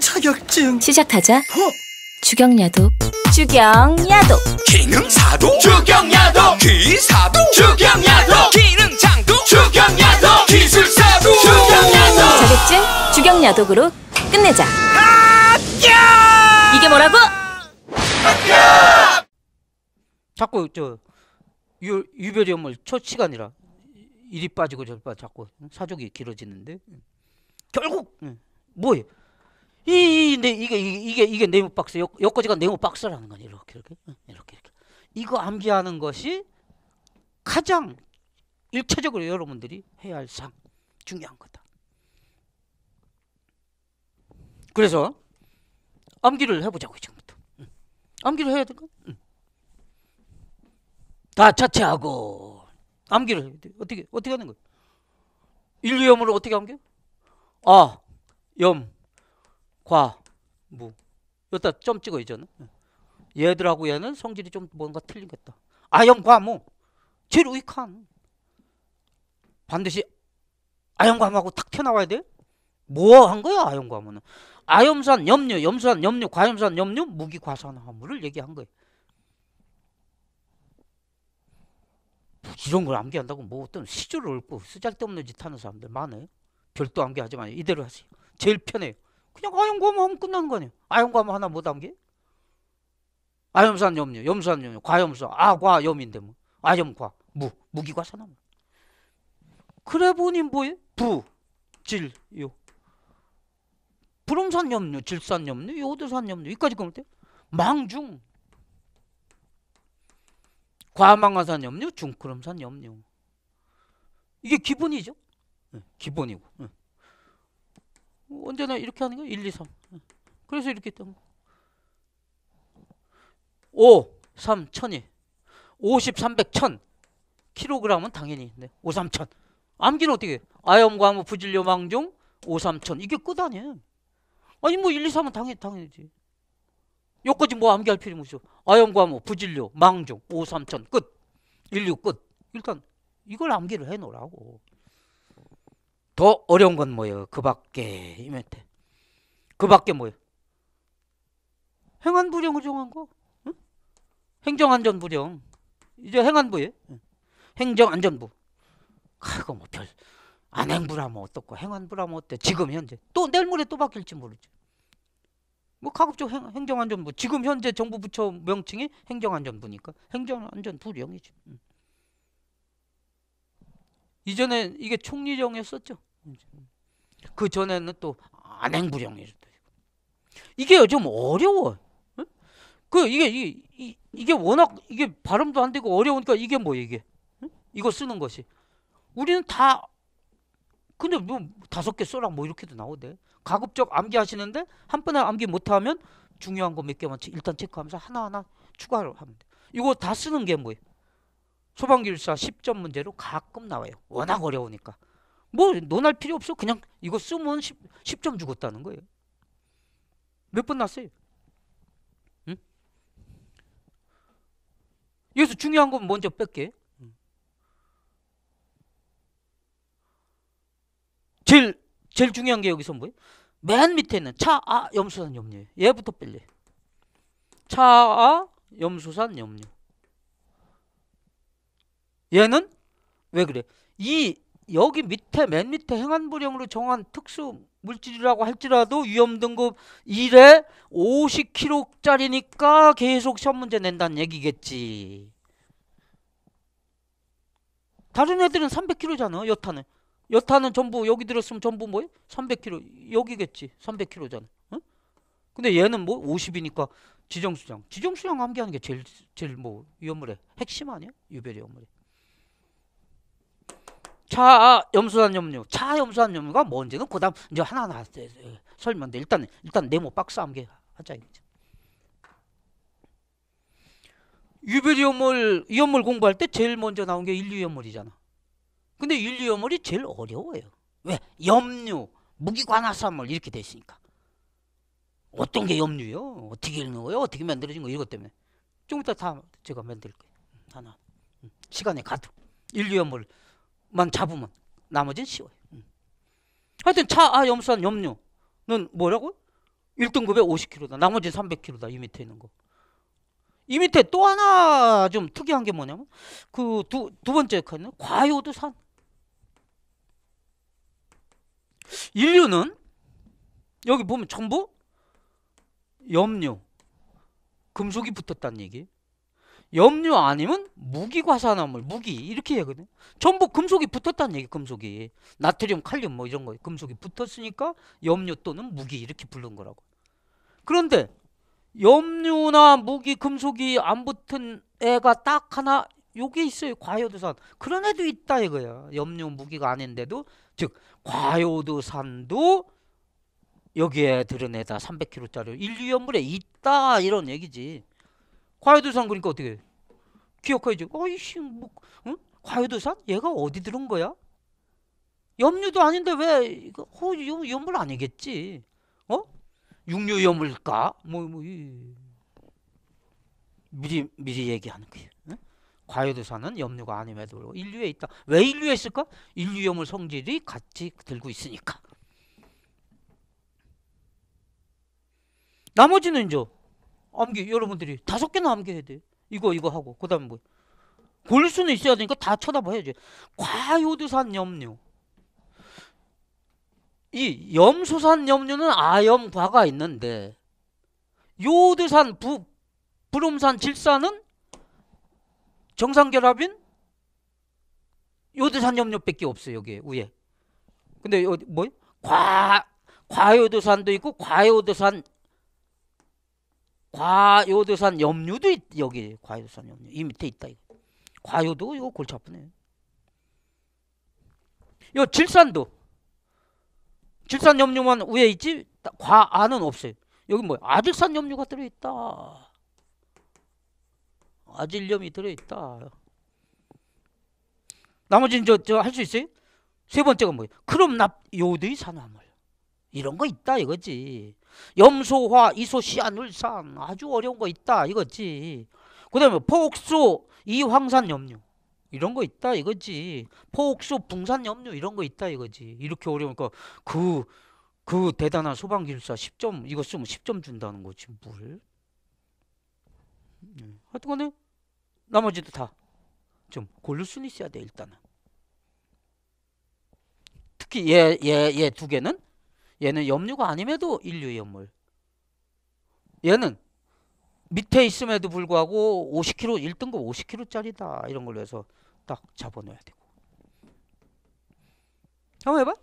자격증 시작하자 어? 주경야도 주경야도 기능사도 주경야도 기사도 주경야도 기능장도 주경야도 기술사도 주경야도 자격증 주경야독으로 끝내자 합 이게 뭐라고? 합 자꾸 저 유, 유별염을 첫 시간이라 일이 빠지고 저리 빠지고 자꾸 사족이 길어지는데 결국 응. 뭐예요? 이, 이, 내, 이게, 이게, 이게 네모박스, 여, 여기까지가 네모박스라는 거니, 이렇게, 이렇게, 이렇게, 이렇게. 이거 암기하는 것이 가장 일차적으로 여러분들이 해야 할 상, 중요한 거다. 그래서 암기를 해보자고, 지금부터. 응. 암기를 해야 되니까. 응. 다 자체하고, 암기를 해야 돼. 어떻게, 어떻게 하는 거야? 인류염으로 어떻게 암기해? 아, 염. 과무 여기다 점 찍어 이제는 예. 얘들하고 얘는 성질이 좀 뭔가 틀리겠다 아연과무 제일 우익한 반드시 아연과무하고 탁 튀어나와야 돼뭐 한 거야 아연과무는 아염산 염류 염산 염류 과염산 염류 무기과산화물을 얘기한 거예요 뭐 이런 걸 암기한다고 뭐 어떤 시조를 읊고 쓰잘데없는 짓 하는 사람들 많아요 별도 암기하지 마요 이대로 하세요 제일 편해요 그냥 아연과음 하면 끝나는 거 아니에요. 아연과음 하나 못한 게? 아염산 염류, 염산 염류, 과염산, 아과 염인데 뭐. 아염과, 무, 무기과 산암. 그래 보니 뭐예 부, 질, 요. 불음산 염류, 질산 염류, 요도산 염류. 여기까지 가면 돼. 요 망중. 과망화산 염류, 중크름산 염류. 이게 기본이죠. 예, 기본이고. 네. 언제나 이렇게 하는 거야. 1, 2, 3. 그래서 이렇게 했던 거. 5, 3, 1000이. 50, 300, 1000. 킬로그램은 당연히 있는 5, 3, 1000. 암기는 어떻게 해? 아염과무 부질료 망종 5, 3, 1000. 이게 끝 아니야. 아니 뭐 1, 2, 3은 당연, 히당연히지 여기까지 뭐 암기할 필요 없어. 아염과무, 부진료, 망종, 5, 3 1000. 끝. 1, 6, 끝. 일단 이걸 암기를 해놓으라고. 더 어려운 건 뭐예요? 그 밖에 이멘테그 밖에 뭐예요? 행안부령 규정한 거. 응? 행정안전부령. 이제 행안부예요. 응. 행정안전부. 아이고 뭐 별. 안행부라면 뭐 어떻고 행안부라면 뭐 어때. 지금 현재. 또 내일 모레 또 바뀔지 모르죠. 뭐 가급적 행, 행정안전부. 지금 현재 정부 부처 명칭이 행정안전부니까. 행정안전부령이죠. 응. 이전에 이게 총리령이었었죠. 음. 그 전에는 또안행부령이었다 이게 요즘 어려워. 그 이게 이 이 이게 워낙 이게 발음도 안 되고 어려우니까 이게 뭐 이게 이거 쓰는 것이 우리는 다 근데 뭐 다섯 개 써라 뭐 이렇게도 나오대. 가급적 암기하시는데 한 번에 암기 못하면 중요한 거 몇 개만 일단 체크하면서 하나하나 추가를 하면 돼. 이거 다 쓰는 게 뭐예요? 소방기술사 10점 문제로 가끔 나와요. 워낙 어려우니까. 뭐 논할 필요 없어. 그냥 이거 쓰면 10, 점 죽었다는 거예요. 몇 번 났어요? 응? 여기서 중요한 건 먼저 뺄게. 제일 제일 중요한 게 여기서 뭐예요? 맨 밑에는 차아 염소산 염료 얘부터 뺄래. 차아 염소산 염료 얘는 왜 그래? 이 여기 밑에 맨 밑에 행안부령으로 정한 특수 물질이라고 할지라도 위험 등급 1에 50kg짜리니까 계속 시험 문제 낸다는 얘기겠지. 다른 애들은 300kg잖아. 여타는. 여타는 전부 여기 들었으면 전부 뭐야? 300kg. 여기겠지. 300kg잖아. 응? 근데 얘는 뭐 50이니까 지정수량 지정수장 함께하는 게 제일 제일 뭐위험물에 핵심 아니야? 유별리 위험을 해. 차염소산 염류. 차염소산 염류가 뭔지는 그다음 이제 하나하나 예, 예, 설명돼. 일단 일단 네모 박스 한 개 하자 이제. 유별이염물 이염물 공부할 때 제일 먼저 나온 게 인류염물이잖아. 근데 인류염물이 제일 어려워요. 왜? 염류, 무기관화산물 이렇게 돼 있으니까. 어떤 게 염류요? 어떻게 읽는 거요? 예 어떻게 만들어진 거 이것 때문에. 좀 이따 다 제가 만들 거예요. 음, 하나. 음, 시간에 가득. 인류염물 만 잡으면 나머지는 쉬워요. 음. 하여튼 차 아 염산 염류는 뭐라고? 1등급에 50kg다. 나머지 300kg다. 이 밑에 있는 거. 이 밑에 또 하나 좀 특이한 게 뭐냐면 그 두 두 번째 칸은 과요도 산. 인류는 여기 보면 전부 염료 금속이 붙었다는 얘기. 염류 아니면 무기과산화물, 무기 이렇게 얘거든. 전부 금속이 붙었다는 얘기, 금속이. 나트륨, 칼륨 뭐 이런 거 금속이 붙었으니까 염류 또는 무기 이렇게 부른 거라고. 그런데 염류나 무기, 금속이 안 붙은 애가 딱 하나 요게 있어요. 과효두산 그런 애도 있다 이거야. 염류 무기가 아닌데도 즉과효두산도 여기에 드러내다 300kg짜리 인류 염물에 있다 이런 얘기지. 과외도산 그러니까 어떻게 기억해야지. 어이씨, 뭐, 응? 과외도산? 얘가 어디 들은 거야? 염류도 아닌데 왜 이거 어, 염, 염물 아니겠지? 어? 육류 염물까? 뭐, 뭐 미리 미리 얘기하는 거예요. 응? 과외도산은 염류가 아님에도 인류에 있다. 왜 인류에 있을까? 인류 염물 성질이 같이 들고 있으니까. 나머지는 이제 암기 여러분들이 다섯 개나 암기해야 돼. 이거 이거 하고 그다음 뭐 골수는 있어야 되니까 다 쳐다봐야지. 과요두산 염료. 이 염소산 염료는 아염과가 있는데 요드산 부 브롬산 질산은 정상결합인 요드산 염료밖에 없어요 여기 위에. 근데 여기 뭐과 과요도산도 있고 과요도산 과요도산 염류도 있, 여기 과요도산 염류 이 밑에 있다 이거. 과요도 이거 골치 아프네. 요 질산도 질산 염류만 위에 있지 과안은 없어요. 여기 뭐야? 아질산 염류가 들어있다. 아질염이 들어있다. 나머지는 저 저 할 수 있어요? 세 번째가 뭐예요? 크롬납 요드의 산화물. 이런 거 있다 이거지. 염소화, 이소시아눌산 아주 어려운 거 있다 이거지. 그다음에 폭소 이황산염류 이런 거 있다 이거지. 폭소 붕산염류 이런 거 있다 이거지. 이렇게 어려우니까 그그 그 대단한 소방기술사 10점 이거 쓰면 10점 준다는 거지 뭘. 음, 하여튼간에 나머지도 다좀 고를 순는 있어야 돼 일단은. 특히 얘 얘 얘 두 개는 얘는 염류가 아님에도 인류의 염물. 얘는 밑에 있음에도 불구하고 50kg 1등급 50kg짜리다 이런 걸로 해서 딱 잡아놓아야 되고. 한번 해봐.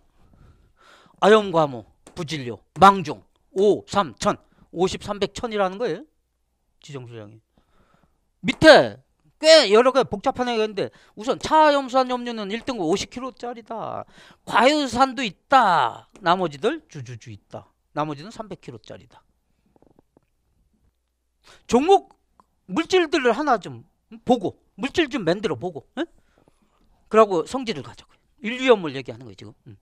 아염과모, 부진료, 망중, 5, 3, 1000, 50, 300, 1000이라는 거예요. 지정수량이. 밑에 꽤 여러 가개 복잡한 얘기인데 우선 차염산 염류는 1등급 50kg짜리다. 과유산도 있다. 나머지들 주주주 있다. 나머지는 300kg짜리다. 종목 물질들을 하나 좀 보고 물질 좀 만들어 보고 응? 그러고 성질을 가져고 인류염을 얘기하는 거예요 지금 응.